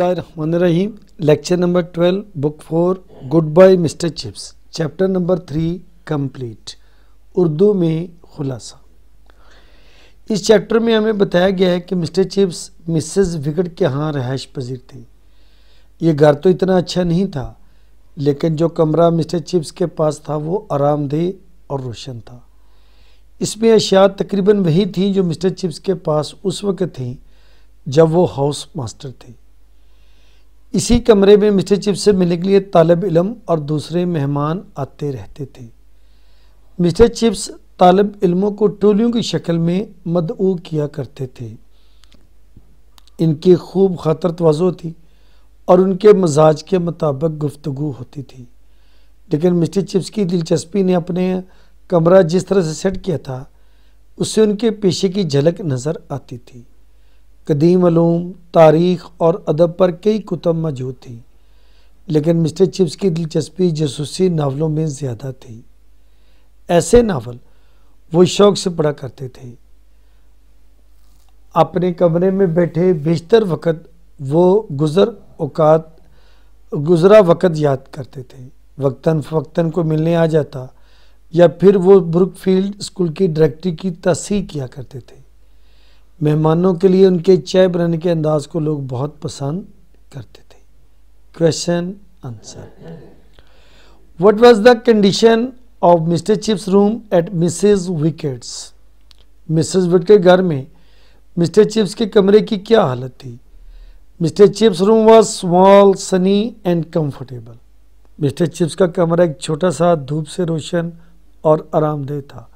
बिस्मिल्लाहिर्रहमानिर्रहीम lecture number twelve book four goodbye Mr Chips chapter number three complete Urdu में खुलासा इस chapter में हमें बताया गया है कि मिस्टर चिप्स मिसेस विकट के यहाँ रहायश पजीर थे ये घर तो इतना अच्छा नहीं था लेकिन जो कमरा मिस्टर चिप्स के पास था वो आरामदेह और रोशन था इसमें अशिया तकरीबन वही थी जो मिस्टर चिप्स के पास उस वक्त थी जब वो हाउस मास्टर थे इसी कमरे में मिस्टर चिप से मिलने के लिए तालब इलम और दूसरे मेहमान आते रहते थे मिस्टर चिप्स तालब इलमों को टोलियों की शक्ल में मदऊ किया करते थे इनकी खूब खातर तोज़ो थी और उनके मजाज के मुताबिक गुफ्तु होती थी लेकिन मिस्टर चिप्स की दिलचस्पी ने अपने कमरा जिस तरह से सेट किया था उससे उनके पेशे की झलक नज़र आती थी कदीम अलूम तारीख़ और अदब पर कई कुतब मौजूद थी लेकिन मिस्टर चिप्स की दिलचस्पी जसूसी नावलों में ज़्यादा थी ऐसे नावल वो शौक़ से पढ़ा करते थे अपने कमरे में बैठे बेशतर वक़्त वो गुज़र अवकात गुज़रा वक़्त याद करते थे वक्ता फ़वक्ता को मिलने आ जाता या फिर वो ब्रुकफील्ड स्कूल की डायरेक्टरी की तस्ह किया करते थे मेहमानों के लिए उनके चाय बनाने के अंदाज को लोग बहुत पसंद करते थे question answer what was the condition of Mr Chips room at Mrs Wickett's Mrs Wickett के घर में मिस्टर चिप्स के कमरे की क्या हालत थी Mr Chips room was small sunny and comfortable Mr Chips का कमरा एक छोटा सा धूप से रोशन और आरामदेह था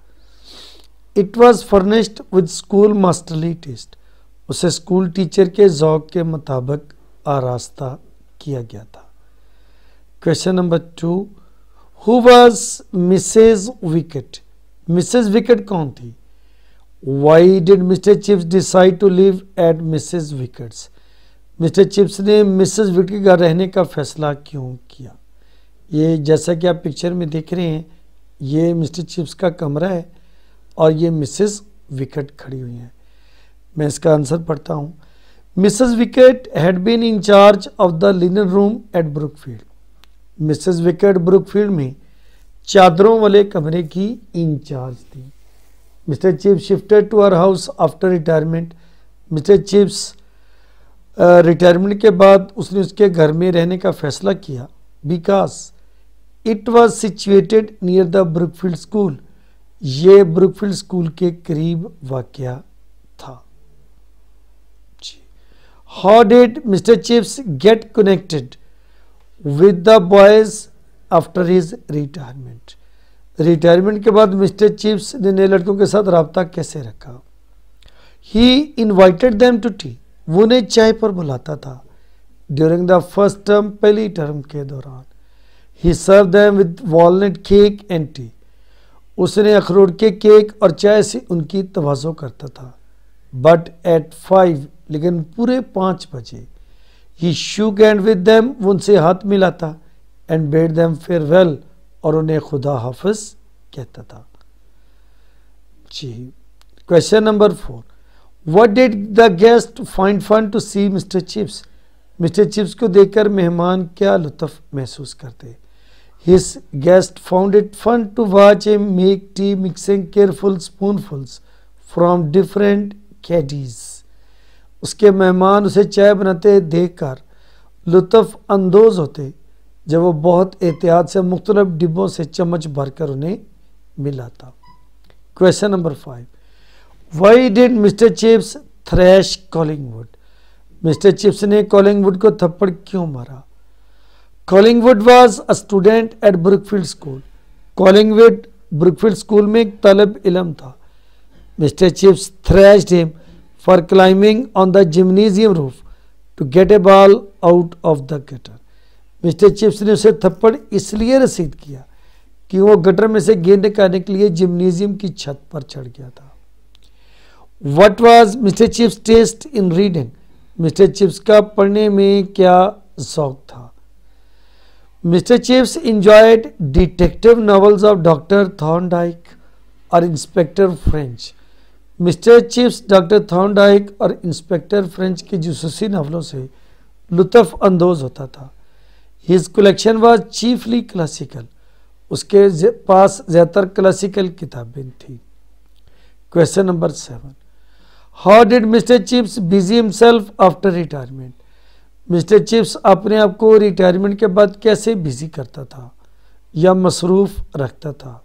it was furnished with schoolmasterly taste उसे स्कूल टीचर के जौक के मुताबिक आरास्ता किया गया था question number two who was Mrs Wickett Mrs Wickett कौन थी why did Mr Chips decide to live at Mrs Wickett's Mr Chips ने मिसेज विकेट का रहने का फैसला क्यों किया ये जैसा कि आप पिक्चर में देख रहे हैं ये मिस्टर चिप्स का कमरा है और ये मिसेस विकेट खड़ी हुई हैं मैं इसका आंसर पढ़ता हूँ Mrs Wickett had been in charge of the linen room at Brookfield Mrs Wickett Brookfield में चादरों वाले कमरे की इंचार्ज थी Mr Chips shifted to her house after retirement Mr Chips retirement के बाद उसने उसके घर में रहने का फैसला किया because it was situated near the Brookfield school ये ब्रुकफील्ड स्कूल के करीब वाक़ था जी how did Mr Chips get connected with the boys after his retirement retirement के बाद मिस्टर चिप्स ने नए लड़कों के साथ रबता कैसे रखा he invited them to tea वो उन्हें चाय पर बुलाता था ड्यूरिंग द फर्स्ट टर्म पहली टर्म के दौरान he served them with walnut cake and tea उसने अखरोट के केक और चाय से उनकी तवाजो करता था बट एट फाइव लेकिन पूरे पाँच बजे ही शू गैंड विद दैम उनसे हाथ मिलाता एंड बेड दैम फेयरवेल और उन्हें खुदा हाफज कहता था जी question number four what did the guest find fun to see Mr Chips Mr Chips को देखकर मेहमान क्या लुत्फ महसूस करते His guest found it fun to watch him make tea, mixing careful spoonfuls from different caddies. उसके मेहमान उसे चाय बनाते देखकर लुत्फ़ अंदोज होते जब वो बहुत एहतियात से मुख्तलिफ डिब्बों से चम्मच भरकर उन्हें मिलाता question number five why did Mr Chips thrash Collingwood Mr Chips ने कॉलिंगवुड को थप्पड़ क्यों मारा Collingwood was a student at Brookfield school Collingwood Brookfield school में एक तलब इलम था Mr Chips thrashed him for climbing on the gymnasium roof to get a ball out of the gutter Mr Chips ने उसे थप्पड़ इसलिए रसीद किया कि वो गटर में से गेंद निकालने के लिए जिमनीजियम की छत पर चढ़ गया था what was Mr Chips taste in reading Mr Chips का पढ़ने में क्या शौक था Mr Chips Chips detective detective of doctor थॉन Thorndike और inspector French Mr Chips doctor डाइक और इंस्पेक्टर फ्रेंच की जसूसी नावलों से लुत्फ अंदोज होता था his collection was chiefly classical उसके पास ज़्यादातर क्लासिकल किताबें थीं question number seven how did Mr Chips busy himself after retirement Mr chips अपने आप को रिटायरमेंट के बाद कैसे बिजी करता था या मसरूफ रखता था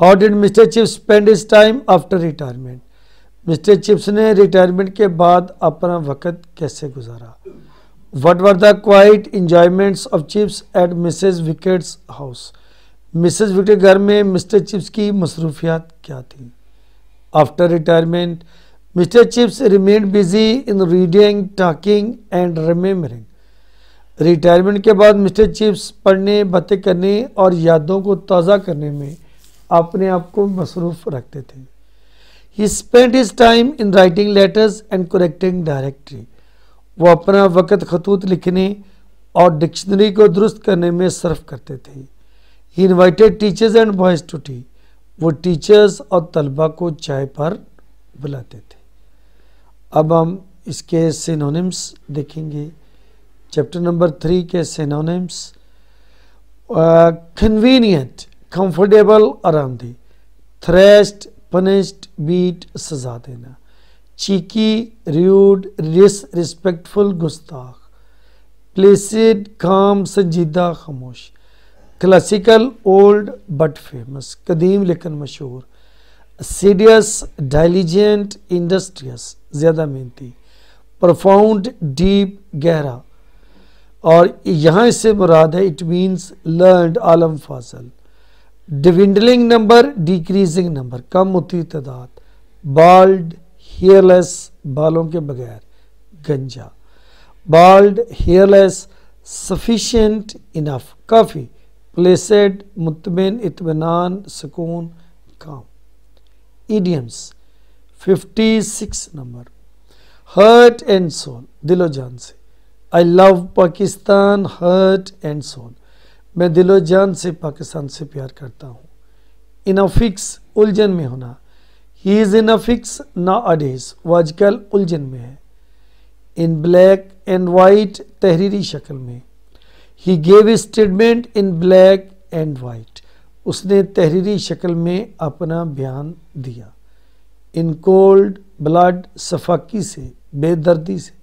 how did Mr Chips spend his time after retirement Mr Chips ने रिटायरमेंट के बाद अपना वक़्त कैसे गुजारा what were the quiet enjoyments of Chips at Mrs Wickett's house Mrs Wickett घर में मिस्टर चिप्स की मसरूफियात क्या थी after retirement Mr. Chips remained busy in reading, talking and remembering. Retirement के बाद मिस्टर चिप्स पढ़ने बातें करने और यादों को ताज़ा करने में अपने आप को मसरूफ़ रखते थे he spend his time in writing letters and correcting directory वो अपना वक़्त खतूत लिखने और डिक्शनरी को दुरुस्त करने में सर्फ करते थे he invited teachers and boys to tea वो टीचर्स और तलबा को चाय पर बुलाते थे अब हम इसके सिनोनिम्स देखेंगे चैप्टर नंबर थ्री के सिनोनिम्स कन्वीनियंट कंफर्टेबल आरामदेह थ्रेस्ट पनिश्ड बीट सजा देना चीकी रिस रिस्पेक्टफुल गुस्ताख प्लेसिड काम संजीदा खामोश क्लासिकल ओल्ड बट फेमस कदीम लेकिन मशहूर सीरियस डाइलिजेंट इंडस्ट्रियस ज़्यादा मेहनती प्रफाउंड डीप गहरा और यहाँ इससे मुराद है इट मीन्स लर्न आलम फासल डिविंडलिंग नंबर डिक्रीजिंग नंबर कम होती तादाद बाल्ड हेयरलेस बालों के बगैर गंजा बाल्ड हेयरलेस सफिशेंट इनफ काफ़ी प्लेसड मुतमिन इतमान सुकून काम idioms 56 number heart and soul दिलो जान से I love Pakistan heart and soul मैं दिलो जान से पाकिस्तान से प्यार करता हूँ इन अफिक्स उलझन में होना ही इज़ इन अफिक्स ना अडेज वो आजकल उलझन में है इन ब्लैक एंड वाइट तहरीरी शक्ल में he gave statement in black and white उसने तहरीरी शक्ल में अपना बयान दिया इन कोल्ड ब्लड सफाकी से बेदर्दी से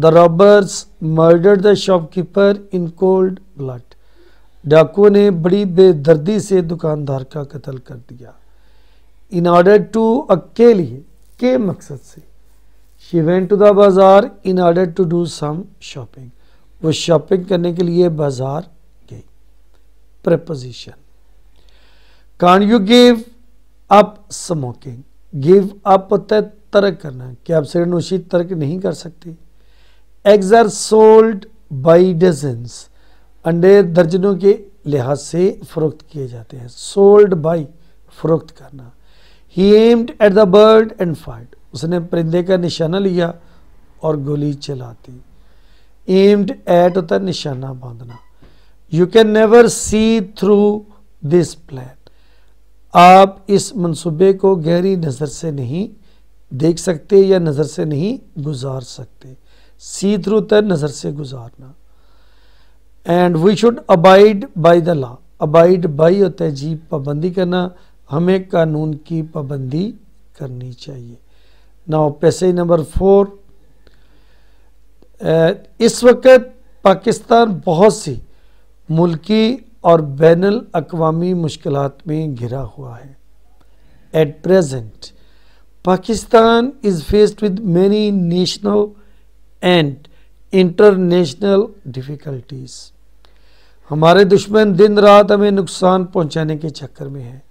the robbers murder the shopkeeper in cold blood डाकुओं ने बड़ी बेदर्दी से दुकानदार का कत्ल कर दिया इन ऑर्डर टू अकेले के मकसद से she went to the bazaar in order to do some shopping वो शॉपिंग करने के लिए बाज़ार गई proposition can you give up smoking give up होता है तर्क करना क्या आप सिगरेट नोशी तर्क नहीं कर सकते eggs are sold by dozens अंडे दर्जनों के लिहाज से फरोख्त किए जाते हैं सोल्ड बाई फरोख्त करना he aimed at the bird and fired उसने परिंदे का निशाना लिया और गोली चला दी एम्ड एट होता है निशाना बांधना you can never see through this plan आप इस मंसूबे को गहरी नज़र से नहीं देख सकते या नज़र से नहीं गुजार सकते सी थ्रू तर नज़र से गुजारना and we should abide by the law abide by और तहजीब पाबंदी करना हमें कानून की पाबंदी करनी चाहिए नाउ पैसे नंबर फोर uh, इस वक्त पाकिस्तान बहुत सी मुल्की और बैन अवी मुश्किल में घिरा हुआ है at present Pakistan is faced with many national and international difficulties हमारे दुश्मन दिन रात हमें नुकसान पहुंचाने के चक्कर में है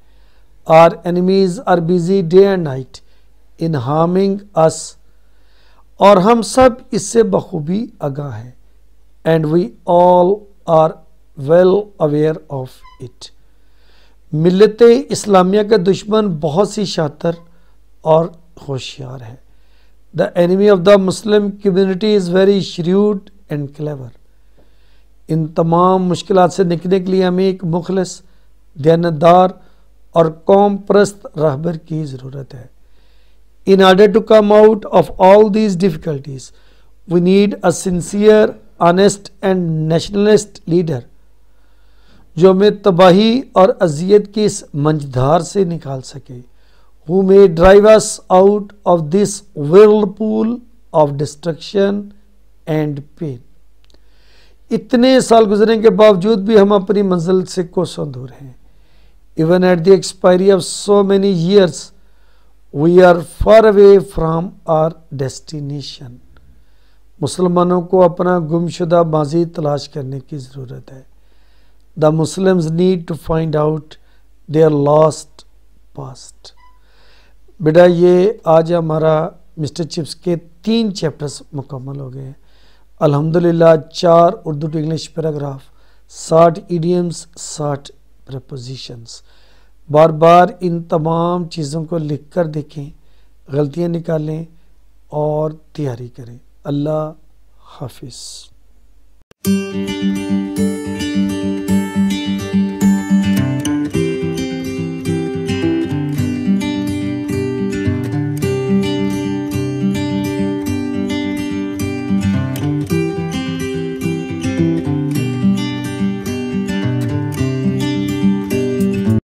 our enemies are busy day and night in harming us और हम सब इससे बखूबी आगा हैं and we all are well aware of it मिलत इस्लामिया का दुश्मन बहुत सी शातर और होशियार है the enemy of the Muslim community is very shrewd and clever इन तमाम मुश्किल से निकलने के लिए हमें एक मुखलस दयानतदार और कौम प्रस्त रहबर की ज़रूरत है in order to come out of all these difficulties we need a sincere honest and nationalist leader हमें तबाही और अजियत की इस मंझधार से निकाल सके who may drive us out of this pool of destruction and pain इतने साल गुजरने के बावजूद भी हम अपनी मंजिल से कोसों दूर हैं even at the expiry of so many years we are far away from our destination मुसलमानों को अपना गुमशुदा माजी तलाश करने की ज़रूरत है the Muslims need to find out their lost past. बेटा ये आज हमारा मिस्टर चिप्स के तीन चैप्टर्स मुकम्मल हो गए अल्हम्दुलिल्लाह चार उर्दू टू इंग्लिश पैराग्राफ साठ ईडियम्स साठ प्रपोजिशंस बार बार इन तमाम चीज़ों को लिख कर देखें गलतियाँ निकालें और तैयारी करें अल्लाह हाफिज़